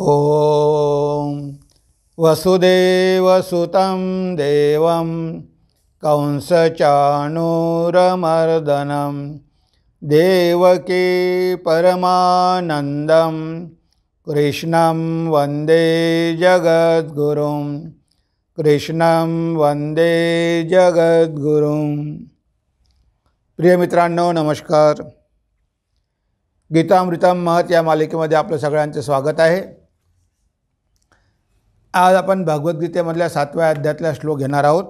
ओम ॐ सुतं देवं कंसचाणूरमर्दनं देवकी परमानन्दं कृष्णं वन्दे जगद्गुरुं कृष्णं वन्दे जगद्गुरुं प्रिय मित्रांनो नमस्कार गीतामृतम महत या मालिकेमध्ये आपलं सगळ्यांचं स्वागत आहे आज आपण भगवद्गीतेमधल्या सातव्या अध्यातला श्लोक घेणार आहोत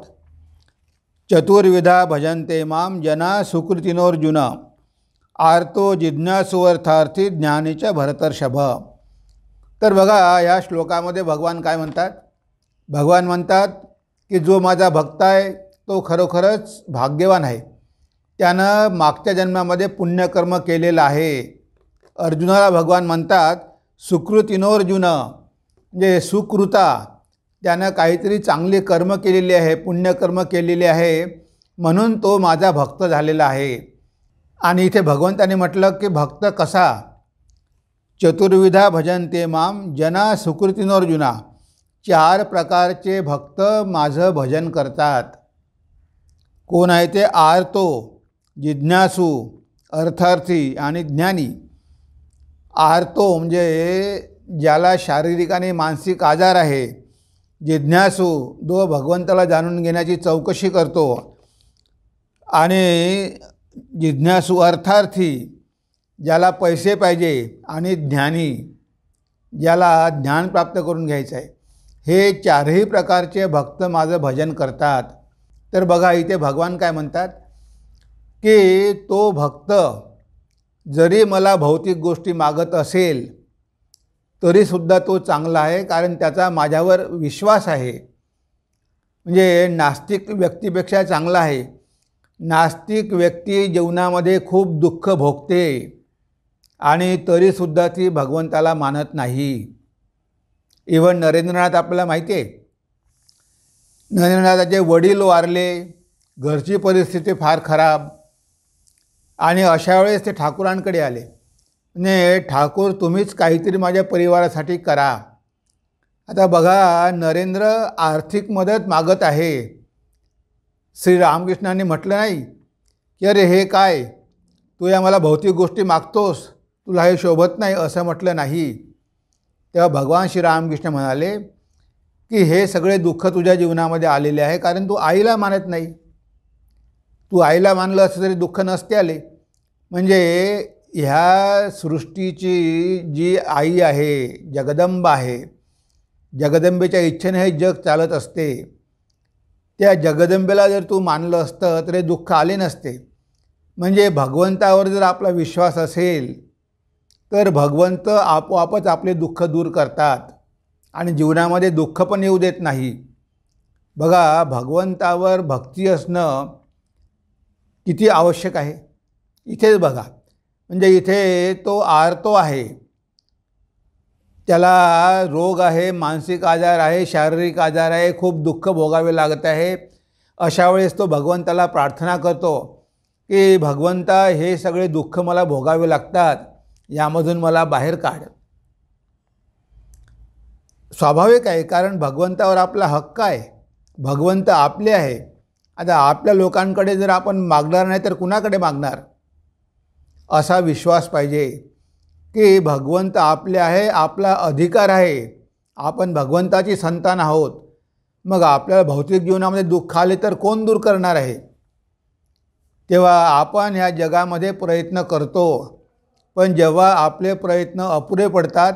चतुर्विधा भजनते माम जना सुकृतीनोर्जुन आर्तो ज्ञानीच्या ज्ञानीच भरतर्षभ तर बघा या श्लोकामध्ये भगवान काय म्हणतात भगवान म्हणतात की जो माझा भक्त आहे तो खरोखरच भाग्यवान आहे त्यानं मागच्या जन्मामध्ये पुण्यकर्म केलेलं आहे अर्जुनाला भगवान म्हणतात सुकृतीनोर्जुन म्हणजे सुकृता त्यानं काहीतरी चांगले कर्म केलेले आहे पुण्यकर्म केलेले आहे म्हणून तो माझा भक्त झालेला आहे आणि इथे भगवंताने म्हटलं की भक्त कसा चतुर्विधा ते माम जना सुकृतीनोर्जुना चार प्रकारचे भक्त माझं भजन करतात कोण आहे ते आर्तो जिज्ञासू अर्थार्थी आणि ज्ञानी आर्तो म्हणजे ज्याला शारीरिक आणि मानसिक आजार आहे जिज्ञासू दो भगवंताला जाणून घेण्याची चौकशी करतो आणि जिज्ञासू अर्थार्थी ज्याला पैसे पाहिजे आणि ज्ञानी ज्याला ज्ञान प्राप्त करून घ्यायचं आहे हे चारही प्रकारचे भक्त माझं भजन करतात तर बघा इथे भगवान काय म्हणतात की तो भक्त जरी मला भौतिक गोष्टी मागत असेल तरीसुद्धा तो चांगला आहे कारण त्याचा माझ्यावर विश्वास आहे म्हणजे नास्तिक व्यक्तीपेक्षा चांगला आहे नास्तिक व्यक्ती जीवनामध्ये खूप दुःख भोगते आणि तरीसुद्धा ती भगवंताला मानत नाही इवन नरेंद्रनाथ आपल्याला माहिती आहे नरेंद्रनाथाचे वडील वारले घरची परिस्थिती फार खराब आणि अशा वेळेस ते ठाकूरांकडे आले ने ठाकूर तुम्हीच काहीतरी माझ्या परिवारासाठी करा आता बघा नरेंद्र आर्थिक मदत मागत आहे श्री रामकृष्णांनी म्हटलं नाही की अरे हे काय तू या मला भौतिक गोष्टी मागतोस तुला हे शोभत नाही असं म्हटलं नाही तेव्हा भगवान श्री रामकृष्ण म्हणाले की हे सगळे दुःख तुझ्या जीवनामध्ये आलेले आहे कारण तू आईला मानत नाही तू आईला मानलं असं तरी दुःख नसते आले म्हणजे ह्या सृष्टीची जी आई आहे जगदंब आहे जगदंबेच्या इच्छेने हे जग चालत असते त्या जगदंबेला जर तू मानलं असतं तर हे दुःख आले नसते म्हणजे भगवंतावर जर आपला विश्वास असेल तर भगवंत आपोआपच आपले दुःख दूर करतात आणि जीवनामध्ये दुःख पण येऊ देत नाही बघा भगवंतावर भक्ती असणं किती आवश्यक आहे इथेच बघा म्हणजे इथे तो आरतो आहे त्याला रोग आहे मानसिक आजार आहे शारीरिक आजार आहे खूप दुःख भोगावे लागत आहे अशा वेळेस तो भगवंताला प्रार्थना करतो की भगवंता हे सगळे दुःख मला भोगावे लागतात यामधून मला बाहेर काढ स्वाभाविक आहे कारण भगवंतावर आपला हक्क आहे भगवंत आपले आहे आता आपल्या लोकांकडे जर आपण मागणार नाही तर कुणाकडे मागणार असा विश्वास पाहिजे की भगवंत आपले आहे आपला अधिकार आहे आपण भगवंताची संतान आहोत मग आपल्याला भौतिक जीवनामध्ये दुःख आले तर कोण दूर करणार आहे तेव्हा आपण ह्या जगामध्ये प्रयत्न करतो पण जेव्हा आपले प्रयत्न अपुरे पडतात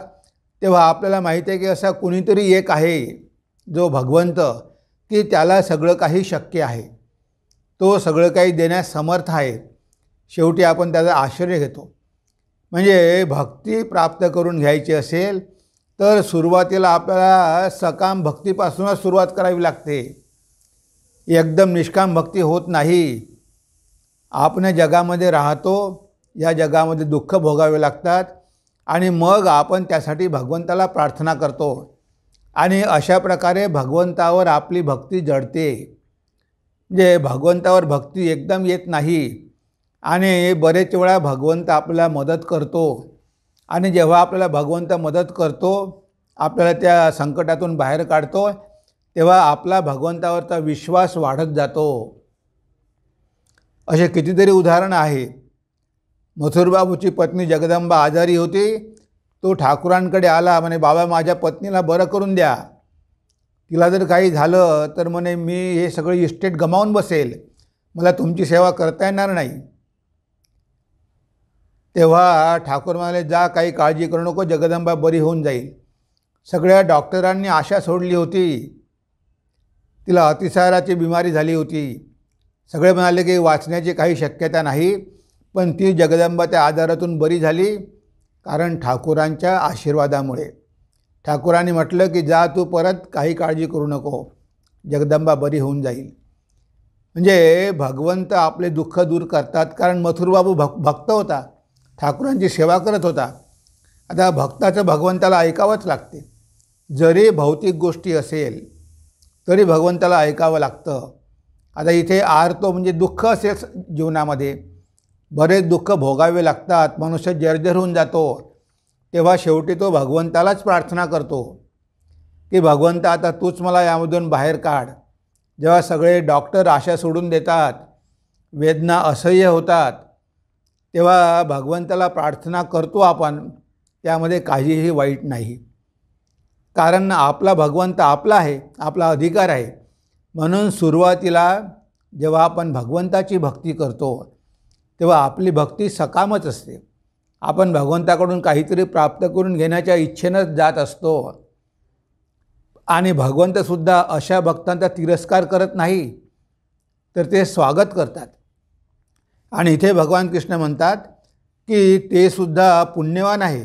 तेव्हा आपल्याला माहिती आहे की असा कुणीतरी एक आहे जो भगवंत की त्याला सगळं काही शक्य आहे तो सगळं काही देण्यास समर्थ आहे शेवटी आपण त्याचा आश्चर्य घेतो म्हणजे भक्ती प्राप्त करून घ्यायची असेल तर सुरुवातीला आपल्याला सकाम भक्तीपासूनच सुरुवात करावी लागते एकदम निष्काम भक्ती होत नाही आपण जगामध्ये राहतो या जगामध्ये दुःख भोगावे लागतात आणि मग आपण त्यासाठी भगवंताला प्रार्थना करतो आणि अशा प्रकारे भगवंतावर आपली भक्ती जडते म्हणजे भगवंतावर भक्ती एकदम येत नाही आणि बरेच वेळा भगवंत आपल्याला मदत करतो आणि जेव्हा आपल्याला भगवंत मदत करतो आपल्याला त्या संकटातून बाहेर काढतो तेव्हा आपला भगवंतावरचा विश्वास वाढत जातो असे कितीतरी उदाहरण आहे मथुरबाबूची पत्नी जगदंबा आजारी होती तो ठाकुरांकडे आला म्हणे बाबा माझ्या पत्नीला बरं करून द्या तिला जर काही झालं तर म्हणे मी हे सगळे इस्टेट गमावून बसेल मला तुमची सेवा करता येणार नाही तेव्हा ठाकूर म्हणाले जा काही काळजी करू नको जगदंबा बरी होऊन जाईल सगळ्या डॉक्टरांनी आशा सोडली होती तिला अतिसाराची बिमारी झाली होती सगळे म्हणाले की वाचण्याची काही शक्यता नाही पण ती जगदंबा त्या आजारातून बरी झाली कारण ठाकूरांच्या आशीर्वादामुळे ठाकूरांनी म्हटलं की जा तू परत काही काळजी करू नको जगदंबा बरी होऊन जाईल म्हणजे भगवंत आपले दुःख दूर करतात कारण मथुरबाबू भक् भक्त होता ठाकूरांची सेवा करत होता आता भक्ताचं भगवंताला ऐकावंच लागते जरी भौतिक गोष्टी असेल तरी भगवंताला ऐकावं लागतं आता इथे आरतो म्हणजे दुःख असेल जीवनामध्ये बरेच दुःख भोगावे लागतात मनुष्य जर्जर होऊन जातो तेव्हा शेवटी तो भगवंतालाच प्रार्थना करतो की भगवंता आता तूच मला यामधून बाहेर काढ जेव्हा सगळे डॉक्टर आशा सोडून देतात वेदना असह्य होतात तेव्हा भगवंताला प्रार्थना करतो आपण त्यामध्ये काहीही वाईट नाही कारण आपला भगवंत आपला आहे आपला अधिकार आहे म्हणून सुरुवातीला जेव्हा आपण भगवंताची भक्ती करतो तेव्हा आपली भक्ती सकामच असते आपण भगवंताकडून काहीतरी प्राप्त करून घेण्याच्या इच्छेनंच जात असतो आणि भगवंतसुद्धा अशा भक्तांचा तिरस्कार करत नाही तर ते स्वागत करतात आणि इथे भगवान कृष्ण म्हणतात की ते सुद्धा पुण्यवान आहे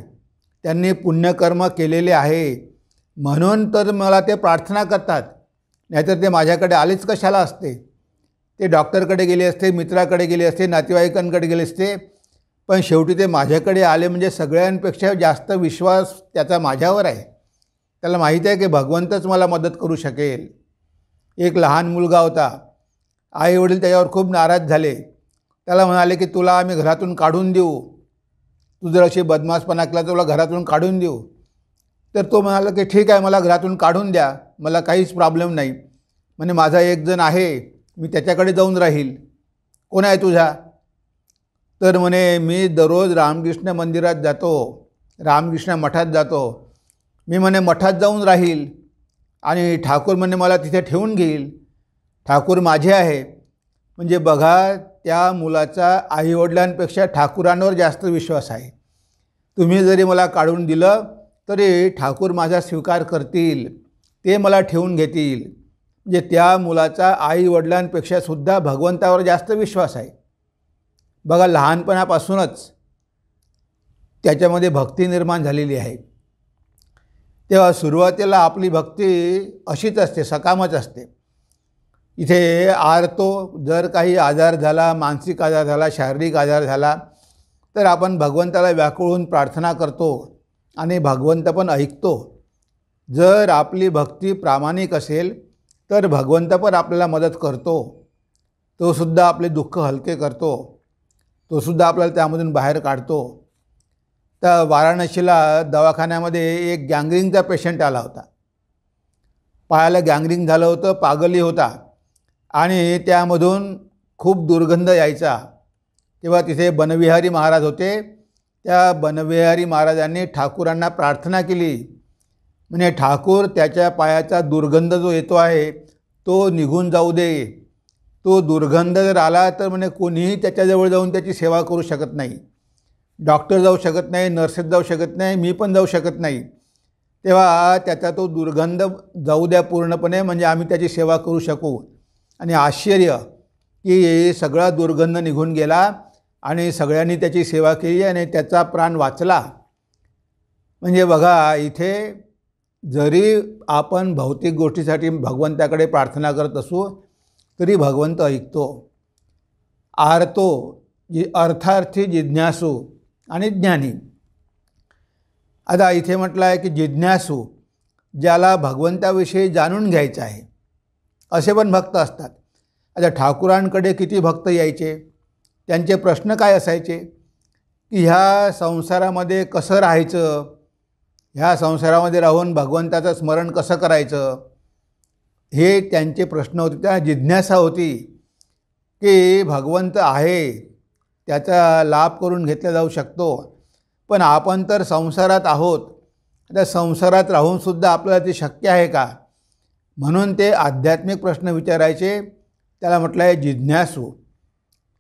त्यांनी पुण्यकर्म केलेले आहे म्हणून तर मला ते प्रार्थना करतात नाहीतर ते माझ्याकडे आलेच कशाला असते ते डॉक्टरकडे गेले असते मित्राकडे गेले असते नातेवाईकांकडे गेले असते पण शेवटी ते माझ्याकडे आले म्हणजे सगळ्यांपेक्षा जास्त विश्वास त्याचा माझ्यावर आहे त्याला माहीत आहे की भगवंतच मला मदत करू शकेल एक लहान मुलगा होता आईवडील त्याच्यावर खूप नाराज झाले त्याला म्हणाले की तुला आम्ही घरातून काढून देऊ तू जर अशी बदमाशपणा केला तर तुला घरातून काढून देऊ तर तो म्हणाला की ठीक आहे मला घरातून काढून द्या मला काहीच प्रॉब्लेम नाही म्हणजे माझा एक जण आहे मी त्याच्याकडे जाऊन राहील कोण आहे तुझा तर म्हणे मी दररोज रामकृष्ण मंदिरात जातो रामकृष्ण मठात जातो मी म्हणे मठात जाऊन राहील आणि ठाकूर म्हणे मला तिथे ठेवून घेईल ठाकूर माझे आहे म्हणजे बघा त्या मुलाचा आईवडिलांपेक्षा ठाकुरांवर जास्त विश्वास आहे तुम्ही जरी मला काढून दिलं तरी ठाकूर माझा स्वीकार करतील ते मला ठेवून घेतील म्हणजे त्या मुलाचा आईवडिलांपेक्षा सुद्धा भगवंतावर जास्त विश्वास आहे बघा लहानपणापासूनच त्याच्यामध्ये भक्ती निर्माण झालेली आहे तेव्हा सुरुवातीला आपली भक्ती अशीच असते सकामच असते इथे आरतो जर काही आजार झाला मानसिक आजार झाला शारीरिक आजार झाला तर आपण भगवंताला व्याकुळून प्रार्थना करतो आणि भगवंत पण ऐकतो जर आपली भक्ती प्रामाणिक असेल तर भगवंत पण आपल्याला मदत करतो तो सुद्धा आपले दुःख हलके करतो तो सुद्धा आपल्याला त्यामधून बाहेर काढतो तर वाराणसीला दवाखान्यामध्ये एक गँगरिंगचा पेशंट आला होता पायाला गँगरिंग झालं होतं पागली होता आणि त्यामधून खूप दुर्गंध यायचा तेव्हा तिथे बनविहारी महाराज होते त्या बनविहारी महाराजांनी ठाकूरांना प्रार्थना केली म्हणजे ठाकूर त्याच्या पायाचा दुर्गंध जो येतो आहे तो निघून जाऊ दे तो दुर्गंध जर आला तर म्हणजे कोणीही त्याच्याजवळ जाऊन त्याची सेवा करू शकत नाही डॉक्टर जाऊ शकत नाही नर्सेस जाऊ शकत नाही मी पण जाऊ शकत नाही तेव्हा त्याचा तो दुर्गंध जाऊ द्या पूर्णपणे म्हणजे आम्ही त्याची सेवा करू शकू आणि आश्चर्य की सगळा दुर्गंध निघून गेला आणि सगळ्यांनी त्याची सेवा केली आणि त्याचा प्राण वाचला म्हणजे बघा इथे जरी आपण भौतिक गोष्टीसाठी भगवंताकडे प्रार्थना करत असू तरी भगवंत ऐकतो आरतो जी अर्थार्थी जिज्ञासू आणि ज्ञानी आता इथे म्हटलं आहे की जिज्ञासू ज्याला भगवंताविषयी जाणून घ्यायचं आहे असे पण भक्त असतात आता ठाकुरांकडे किती भक्त यायचे त्यांचे प्रश्न काय असायचे की ह्या संसारामध्ये कसं राहायचं ह्या संसारामध्ये राहून भगवंताचं स्मरण कसं करायचं हे त्यांचे प्रश्न होते त्या जिज्ञासा होती की भगवंत आहे त्याचा लाभ करून घेतला जाऊ शकतो पण आपण तर संसारात आहोत त्या संसारात राहूनसुद्धा आपल्याला ते शक्य आहे का म्हणून ते आध्यात्मिक प्रश्न विचारायचे त्याला म्हटलं आहे जिज्ञासू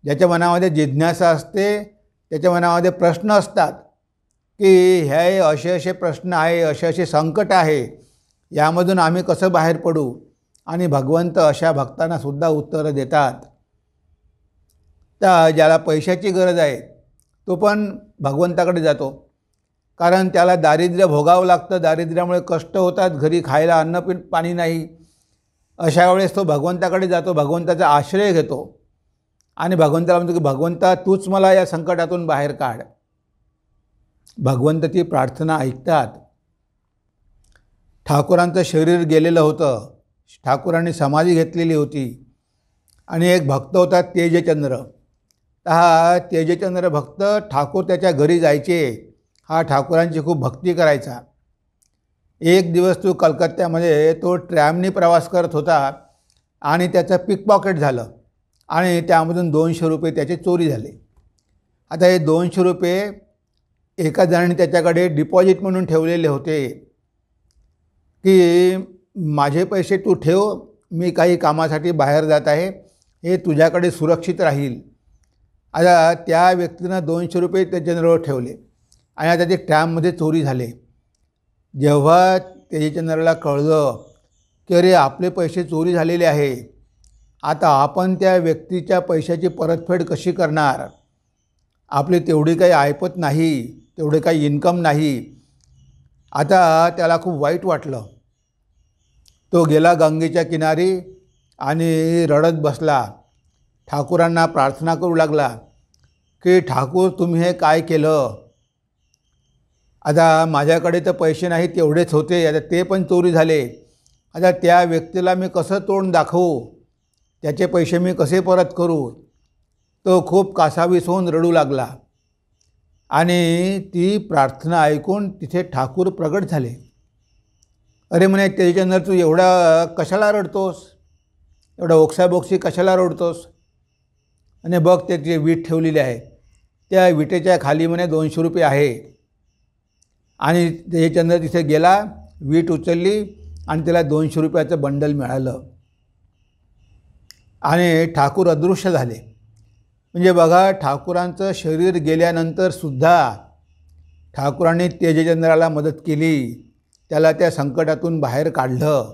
ज्याच्या मनामध्ये जिज्ञासा असते त्याच्या मनामध्ये प्रश्न असतात की हे असे असे प्रश्न आहे असे असे संकट आहे यामधून आम्ही कसं बाहेर पडू आणि भगवंत अशा सुद्धा उत्तरं देतात त्या ज्याला पैशाची गरज आहे तो पण भगवंताकडे जातो कारण त्याला दारिद्र्य भोगावं लागतं दारिद्र्यामुळे कष्ट होतात घरी खायला अन्न पाणी नाही अशा वेळेस तो भगवंताकडे जातो भगवंताचा आश्रय घेतो आणि भगवंताला म्हणतो की भगवंता तूच मला या संकटातून बाहेर काढ भगवंत ती प्रार्थना ऐकतात ठाकूरांचं शरीर गेलेलं होतं ठाकूरांनी समाधी घेतलेली होती आणि एक भक्त होता तेजचंद्र हा तेजचंद्र भक्त ठाकूर त्याच्या घरी जायचे हा ठाकूरांची खूप भक्ती करायचा एक दिवस तो कलकत्त्यामध्ये तो ट्रॅमनी प्रवास करत होता आणि त्याचं पिकपॉकेट झालं आणि त्यामधून दोनशे रुपये त्याचे चोरी झाले आता हे दोनशे रुपये एका जणाने त्याच्याकडे डिपॉझिट म्हणून ठेवलेले होते की माझे पैसे तू ठेव मी काही कामासाठी बाहेर जात आहे हे तुझ्याकडे सुरक्षित राहील आता त्या व्यक्तीनं दोनशे रुपये त्याच्याजवळ ठेवले आणि आता ते टॅममध्ये चोरी झाले जेव्हा तेजचंद्राला कळलं की अरे आपले पैसे चोरी झालेले आहे आता आपण त्या व्यक्तीच्या पैशाची परतफेड कशी करणार आपली तेवढी काही ऐपत नाही तेवढे काही इन्कम नाही आता त्याला खूप वाईट वाटलं तो गेला गंगेच्या किनारी आणि रडत बसला ठाकूरांना प्रार्थना करू लागला की ठाकूर तुम्ही हे काय केलं आता माझ्याकडे तर पैसे नाही तेवढेच होते आता ते पण चोरी झाले आता त्या व्यक्तीला मी कसं तोंड दाखवू त्याचे पैसे मी कसे परत करू तो खूप कासावीस होऊन रडू लागला आणि ती प्रार्थना ऐकून तिथे ठाकूर प्रगट झाले अरे म्हणे त्याच्यानंतर तू एवढा कशाला रडतोस एवढा ओक्साबोक्सी कशाला रडतोस आणि बघ त्याची वीट ठेवलेली आहे त्या विटेच्या खाली म्हणे दोनशे रुपये आहे आणि तेजचंद्र तिथे गेला वीट उचलली आणि त्याला दोनशे रुपयाचं बंडल मिळालं आणि ठाकूर अदृश्य झाले म्हणजे बघा ठाकूरांचं शरीर गेल्यानंतरसुद्धा ठाकूरांनी तेजचंद्राला मदत केली त्याला त्या संकटातून बाहेर काढलं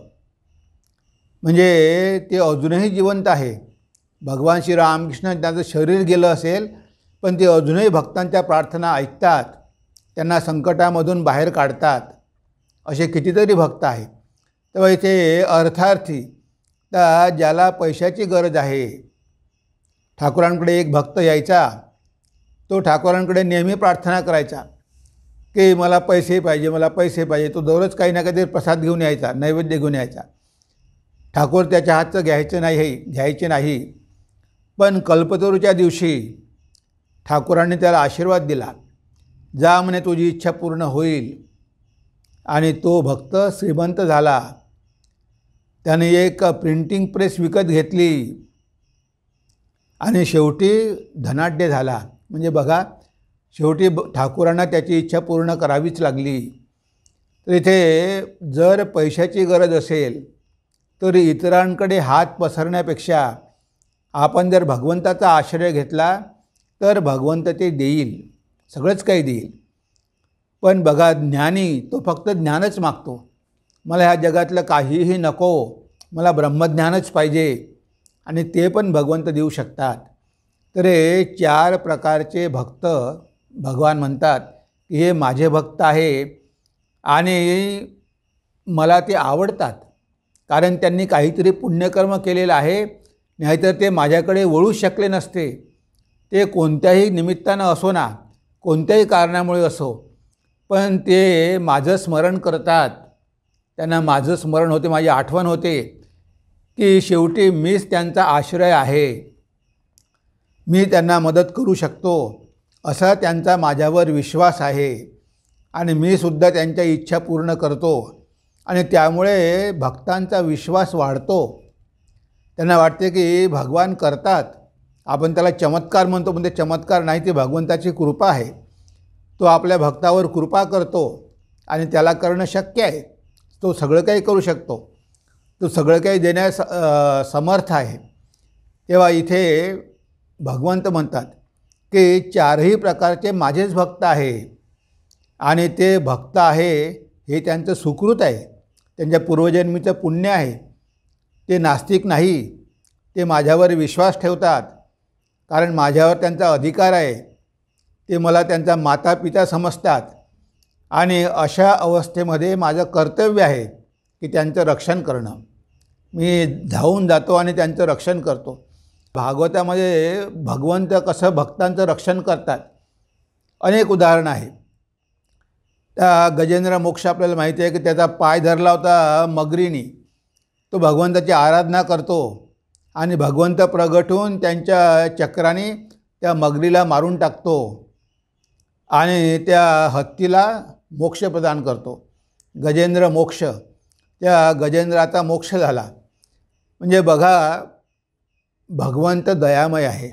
म्हणजे ते अजूनही जिवंत आहे भगवान श्री रामकृष्ण त्यांचं शरीर गेलं असेल पण ते अजूनही भक्तांच्या प्रार्थना ऐकतात त्यांना संकटामधून बाहेर काढतात असे कितीतरी भक्त आहेत तेव्हा इथे अर्थार्थी तर ज्याला पैशाची गरज आहे ठाकुरांकडे एक भक्त यायचा तो ठाकुरांकडे नेहमी प्रार्थना करायचा की मला पैसे पाहिजे मला पैसे पाहिजे तो दररोज काही ना काहीतरी प्रसाद घेऊन यायचा नैवेद्य घेऊन यायचा ठाकूर त्याच्या हातचं घ्यायचं नाही घ्यायचे नाही पण कल्पतरूच्या दिवशी ठाकूरांनी त्याला आशीर्वाद दिला ज्यामुळे तुझी इच्छा पूर्ण होईल आणि तो भक्त श्रीमंत झाला त्याने एक प्रिंटिंग प्रेस विकत घेतली आणि शेवटी धनाढ्य झाला म्हणजे बघा शेवटी ठाकूरांना त्याची इच्छा पूर्ण करावीच लागली तर इथे जर पैशाची गरज असेल तर इतरांकडे हात पसरण्यापेक्षा आपण जर भगवंताचा आश्रय घेतला तर भगवंत ते देईल सगळंच काही देईल पण बघा ज्ञानी तो फक्त ज्ञानच मागतो मला ह्या जगातलं काहीही नको मला ब्रह्मज्ञानच पाहिजे आणि ते पण भगवंत देऊ शकतात तर हे चार प्रकारचे भक्त भगवान म्हणतात की हे माझे भक्त आहे आणि मला ते आवडतात कारण त्यांनी काहीतरी पुण्यकर्म केलेलं आहे नाहीतर ते माझ्याकडे वळू शकले नसते ते कोणत्याही निमित्तानं असो ना कोणत्याही कारणामुळे असो पण ते माझं स्मरण करतात त्यांना माझं स्मरण होते माझी आठवण होते की शेवटी मीच त्यांचा आश्रय आहे मी त्यांना मदत करू शकतो असा त्यांचा माझ्यावर विश्वास आहे आणि मीसुद्धा त्यांच्या इच्छा पूर्ण करतो आणि त्यामुळे भक्तांचा विश्वास वाढतो त्यांना वाटते की भगवान करतात आपण त्याला चमत्कार म्हणतो म्हणजे चमत्कार नाही ते भगवंताची कृपा आहे तो आपल्या भक्तावर कृपा करतो आणि त्याला करणं शक्य आहे तो सगळं काही करू शकतो तो सगळं काही देण्यास समर्थ आहे तेव्हा इथे भगवंत म्हणतात की चारही प्रकारचे माझेच भक्त आहे आणि ते भक्त आहे हे त्यांचं सुकृत आहे त्यांच्या पूर्वजन्मीचं पुण्य आहे ते नास्तिक नाही ते माझ्यावर विश्वास ठेवतात कारण माझ्यावर त्यांचा अधिकार आहे ते मला त्यांचा माता पिता समजतात आणि अशा अवस्थेमध्ये माझं कर्तव्य आहे की त्यांचं रक्षण करणं मी धावून जातो आणि त्यांचं रक्षण करतो भागवतामध्ये भगवंत कसं भक्तांचं रक्षण करतात अनेक उदाहरणं आहे त्या गजेंद्र मोक्ष आपल्याला माहिती आहे की त्याचा पाय धरला होता मगरीनी तो भगवंताची आराधना करतो आणि भगवंत प्रगट होऊन त्यांच्या चक्राने त्या मगरीला मारून टाकतो आणि त्या हत्तीला मोक्ष प्रदान करतो गजेंद्र मोक्ष त्या गजेंद्राचा मोक्ष झाला म्हणजे बघा भगवंत दयामय आहे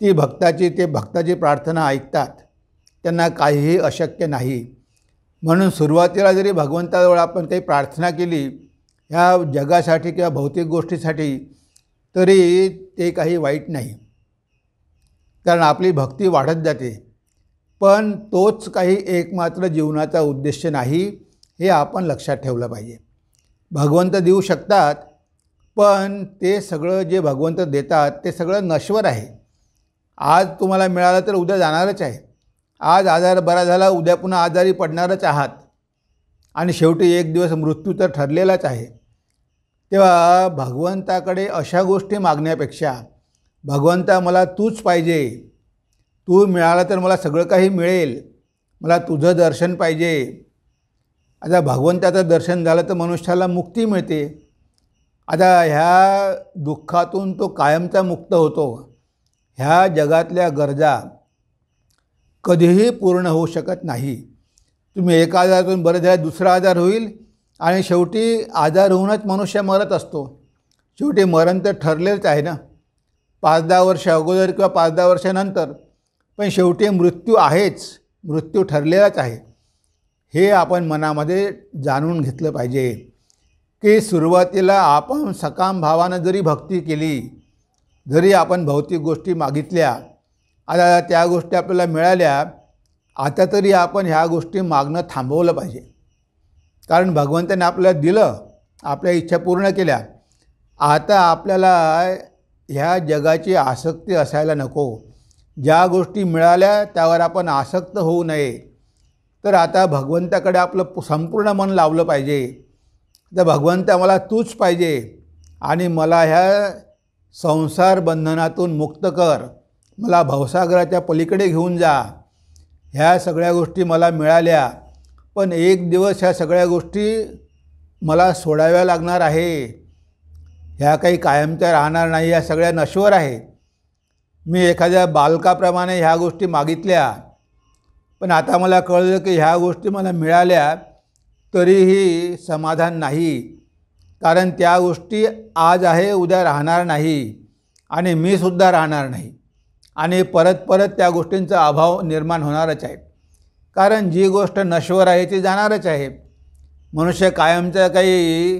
ती भक्ताची ते भक्ताची प्रार्थना ऐकतात त्यांना काहीही अशक्य नाही म्हणून सुरुवातीला जरी भगवंताजवळ आपण काही प्रार्थना केली ह्या जगासाठी किंवा भौतिक गोष्टीसाठी तरी ते काही वाईट नाही कारण आपली भक्ती वाढत जाते पण तोच काही एकमात्र जीवनाचा उद्देश नाही हे आपण लक्षात ठेवलं पाहिजे भगवंत देऊ शकतात पण ते सगळं जे भगवंत देतात ते सगळं नश्वर आहे आज तुम्हाला मिळालं तर उद्या जाणारच आहे आज आजार बरा झाला उद्या पुन्हा आजारी पडणारच आहात आणि शेवटी एक दिवस मृत्यू तर ठरलेलाच आहे तेव्हा भगवंताकडे अशा गोष्टी मागण्यापेक्षा भगवंता मला तूच पाहिजे तू मिळाला तर मला सगळं काही मिळेल मला तुझं दर्शन पाहिजे आता भगवंताचं दर्शन झालं तर मनुष्याला मुक्ती मिळते आता ह्या दुःखातून तो कायमचा मुक्त होतो ह्या जगातल्या गरजा कधीही पूर्ण होऊ शकत नाही तुम्ही एका आजारातून बरं झाला दुसरा आजार होईल आणि शेवटी आजार होऊनच मनुष्य मरत असतो शेवटी मरण तर ठरलेलंच आहे ना पाच दहा वर्ष अगोदर किंवा पाच दहा वर्षानंतर पण शेवटी मृत्यू आहेच मृत्यू ठरलेलाच आहे हे आपण मनामध्ये जाणून घेतलं पाहिजे की सुरुवातीला आपण सकाम भावानं जरी भक्ती केली जरी आपण भौतिक गोष्टी मागितल्या आता त्या गोष्टी आपल्याला मिळाल्या आता तरी आपण ह्या गोष्टी मागणं थांबवलं पाहिजे कारण भगवंताने आपल्याला दिलं आपल्या इच्छा पूर्ण केल्या आता आपल्याला ह्या जगाची आसक्ती असायला नको ज्या गोष्टी मिळाल्या त्यावर आपण आसक्त होऊ नये तर आता भगवंताकडे आपलं संपूर्ण मन लावलं पाहिजे तर भगवंता मला तूच पाहिजे आणि मला ह्या संसार बंधनातून मुक्त कर मला भवसागराच्या पलीकडे घेऊन जा ह्या सगळ्या गोष्टी मला मिळाल्या पण एक दिवस ह्या सगळ्या गोष्टी मला सोडाव्या लागणार आहे ह्या काही कायमच्या राहणार नाही ह्या सगळ्या नश्वर आहेत मी एखाद्या बालकाप्रमाणे ह्या गोष्टी मागितल्या पण आता मला कळलं की ह्या गोष्टी मला मिळाल्या तरीही समाधान नाही कारण त्या गोष्टी आज आहे उद्या राहणार नाही आणि मीसुद्धा राहणार नाही आणि परत परत त्या गोष्टींचा अभाव निर्माण होणारच आहे कारण जी गोष्ट नश्वर आहे ती जाणारच आहे मनुष्य कायमचं काही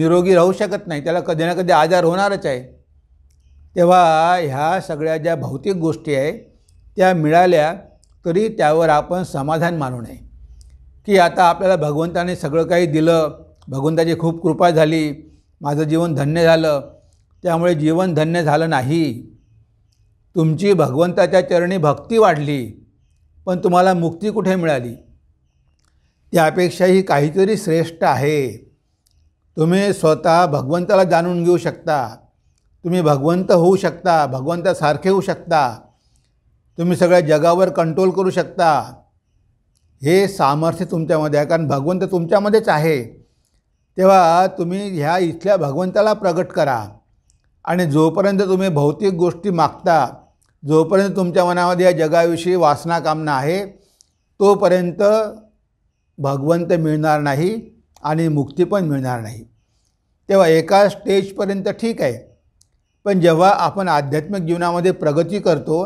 निरोगी राहू शकत नाही त्याला कधी ना कधी आजार होणारच आहे तेव्हा ह्या सगळ्या ज्या भौतिक गोष्टी आहे त्या मिळाल्या तरी त्यावर आपण समाधान मानू नये की आता आपल्याला भगवंताने सगळं काही दिलं भगवंताची खूप कृपा झाली माझं जीवन धन्य झालं त्यामुळे जीवन धन्य झालं नाही तुमची भगवंताच्या चरणी भक्ती वाढली पण तुम्हाला मुक्ती कुठे मिळाली त्यापेक्षाही काहीतरी श्रेष्ठ आहे तुम्ही स्वतः भगवंताला जाणून घेऊ शकता तुम्ही भगवंत होऊ शकता भगवंतासारखे होऊ शकता तुम्ही सगळ्या जगावर कंट्रोल करू शकता हे सामर्थ्य तुमच्यामध्ये आहे कारण भगवंत तुमच्यामध्येच आहे तेव्हा तुम्ही ह्या इथल्या भगवंताला प्रगट करा आणि जोपर्यंत तुम्ही भौतिक गोष्टी मागता जोपर्यंत तुमच्या मनामध्ये या जगाविषयी वासना कामना आहे तोपर्यंत भगवंत मिळणार नाही आणि मुक्ती पण मिळणार नाही तेव्हा एका स्टेजपर्यंत ठीक आहे पण जेव्हा आपण आध्यात्मिक जीवनामध्ये प्रगती करतो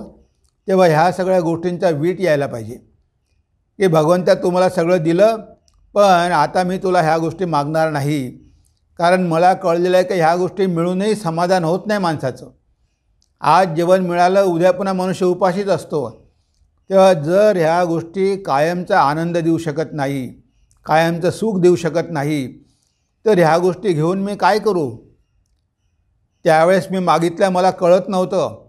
तेव्हा ह्या सगळ्या गोष्टींचा वीट यायला पाहिजे की भगवंता तुम्हाला सगळं दिलं पण आता मी तुला ह्या गोष्टी मागणार नाही कारण मला कळलेलं आहे की ह्या गोष्टी मिळूनही समाधान होत नाही माणसाचं आज जेवण मिळालं उद्या पुन्हा मनुष्य उपाशीच असतो तेव्हा जर ह्या गोष्टी कायमचा आनंद देऊ शकत नाही कायमचं सुख देऊ शकत नाही तर ह्या गोष्टी घेऊन मी काय करू त्यावेळेस मी मागितल्या मला कळत नव्हतं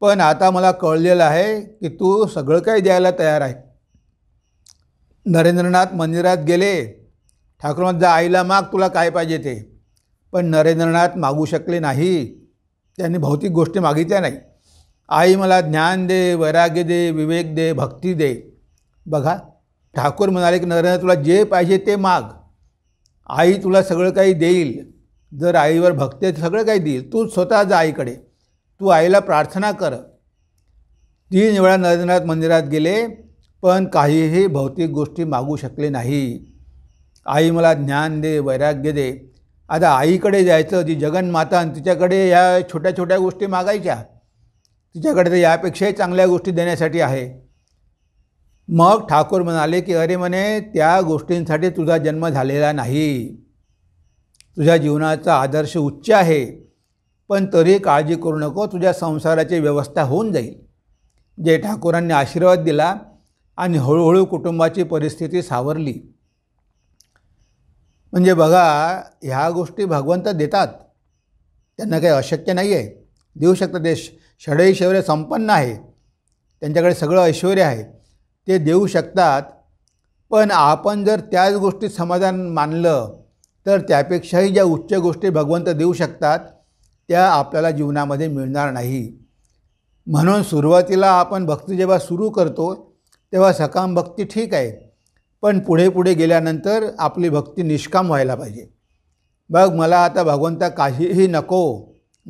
पण आता मला कळलेलं आहे की तू सगळं काही द्यायला तयार आहे नरेंद्रनाथ मंदिरात गेले ठाकूरनाथ जा आईला माग तुला काय पाहिजे ते पण नरेंद्रनाथ मागू शकले नाही त्यांनी भौतिक गोष्टी मागितल्या नाही आई मला ज्ञान दे वैराग्य दे विवेक दे भक्ती दे बघा ठाकूर म्हणाले की नरेंद्र तुला जे पाहिजे ते माग आई तुला सगळं काही देईल जर आईवर भक्ती सगळं काही देईल तू स्वतः जा आईकडे तू आईला प्रार्थना कर तीन वेळा नरेंद्रनाथ मंदिरात गेले पण काहीही भौतिक गोष्टी मागू शकले नाही आई मला ज्ञान दे वैराग्य दे आता आईकडे जायचं जी जगनमाता आणि तिच्याकडे या छोट्या छोट्या गोष्टी मागायच्या तिच्याकडे तर यापेक्षाही चांगल्या गोष्टी देण्यासाठी आहे मग ठाकूर म्हणाले की अरे म्हणे त्या गोष्टींसाठी तुझा जन्म झालेला नाही तुझ्या जीवनाचा आदर्श उच्च आहे पण तरी काळजी करू नको तुझ्या संसाराची व्यवस्था होऊन जाईल जे ठाकूरांनी आशीर्वाद दिला आणि हळूहळू कुटुंबाची परिस्थिती सावरली म्हणजे बघा ह्या गोष्टी भगवंत देतात त्यांना काही अशक्य नाही आहे देऊ शकतात ते षडैश्वर्य संपन्न आहे त्यांच्याकडे सगळं ऐश्वर आहे ते देऊ शकतात पण आपण जर त्याच गोष्टी समाधान मानलं तर त्यापेक्षाही ज्या उच्च गोष्टी भगवंत देऊ शकतात त्या आपल्याला जीवनामध्ये मिळणार नाही म्हणून सुरुवातीला आपण भक्ती जेव्हा सुरू करतो तेव्हा सकाम भक्ती ठीक आहे पण पुढे पुढे गेल्यानंतर आपली भक्ती निष्काम व्हायला पाहिजे बघ मला आता भगवंता काहीही नको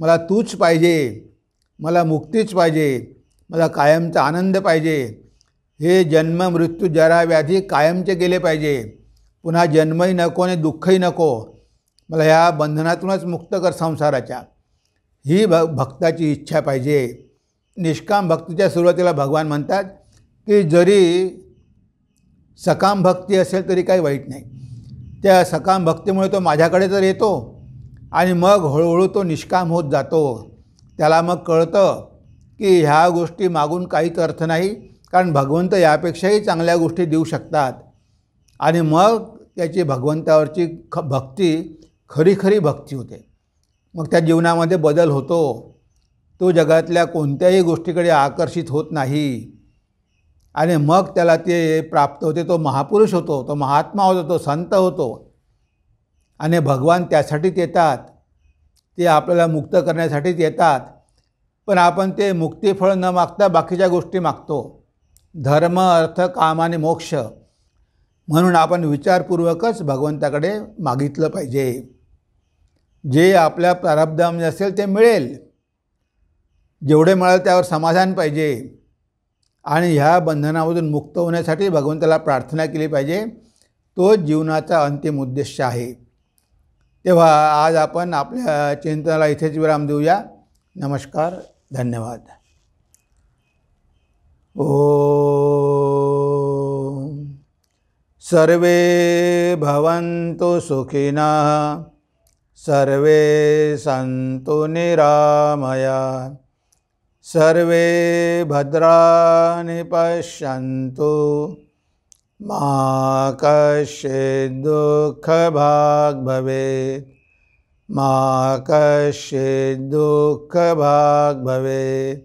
मला तूच पाहिजे मला मुक्तीच पाहिजे मला कायमचा आनंद पाहिजे हे जन्म मृत्यू जरा व्याधी कायमचे गेले पाहिजे पुन्हा जन्मही नको आणि दुःखही नको मला ह्या बंधनातूनच मुक्त कर संसाराच्या ही भ भक्ताची इच्छा पाहिजे निष्काम भक्तीच्या सुरुवातीला भगवान म्हणतात की जरी सकाम भक्ती असेल तरी काही वाईट नाही त्या सकाम भक्तीमुळे तो माझ्याकडे तर येतो आणि मग हळूहळू तो निष्काम होत जातो त्याला मग कळतं की ह्या गोष्टी मागून काहीच अर्थ नाही कारण भगवंत यापेक्षाही चांगल्या गोष्टी देऊ शकतात आणि मग त्याची भगवंतावरची ख भक्ती खरी खरी भक्ती होते मग त्या जीवनामध्ये बदल होतो तो जगातल्या कोणत्याही गोष्टीकडे आकर्षित होत नाही आणि मग त्याला ते प्राप्त होते तो महापुरुष होतो तो महात्मा होतो तो संत होतो आणि भगवान त्यासाठीच येतात ते आपल्याला मुक्त करण्यासाठीच येतात पण आपण ते मुक्तीफळ न मागता बाकीच्या गोष्टी मागतो धर्म अर्थ काम आणि मोक्ष म्हणून आपण विचारपूर्वकच भगवंताकडे मागितलं पाहिजे जे आपल्या प्रारब्धामध्ये असेल ते मिळेल जेवढे मिळेल त्यावर समाधान पाहिजे आणि ह्या बंधनामधून मुक्त होण्यासाठी भगवंताला प्रार्थना केली पाहिजे तो जीवनाचा अंतिम उद्देश आहे तेव्हा आज आपण आपल्या चिंतनाला इथेच विराम देऊया नमस्कार धन्यवाद ओ सर्वे भवन्तु सुखिना सर्वे सन्तु निरामया सर्वे भद्राणि पश्यन्तु मा कश्चित् दुःखभाग् भवेत् मा कश्चित् दुःखभाग् भवेत्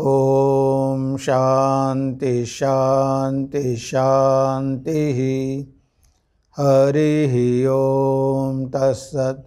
ॐ शान्ति शान्ति शान्तिः हरिः ॐ तत्सत्